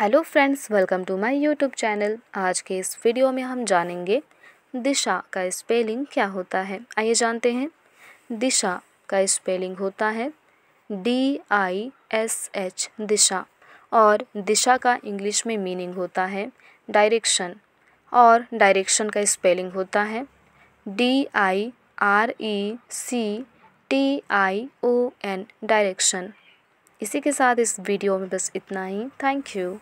hello friends welcome to my YouTube channel आज के इस वीडियो में हम जानेंगे दिशा का स्पेलिंग क्या होता है आइए जानते हैं दिशा का स्पेलिंग होता है डी आई एस एच दिशा और दिशा का इंग्लिश में मीनिंग होता है डायरेक्शन और डायरेक्शन का स्पेलिंग होता है D I R E C T I O N direction इसी के साथ इस वीडियो में बस इतना ही थैंक यू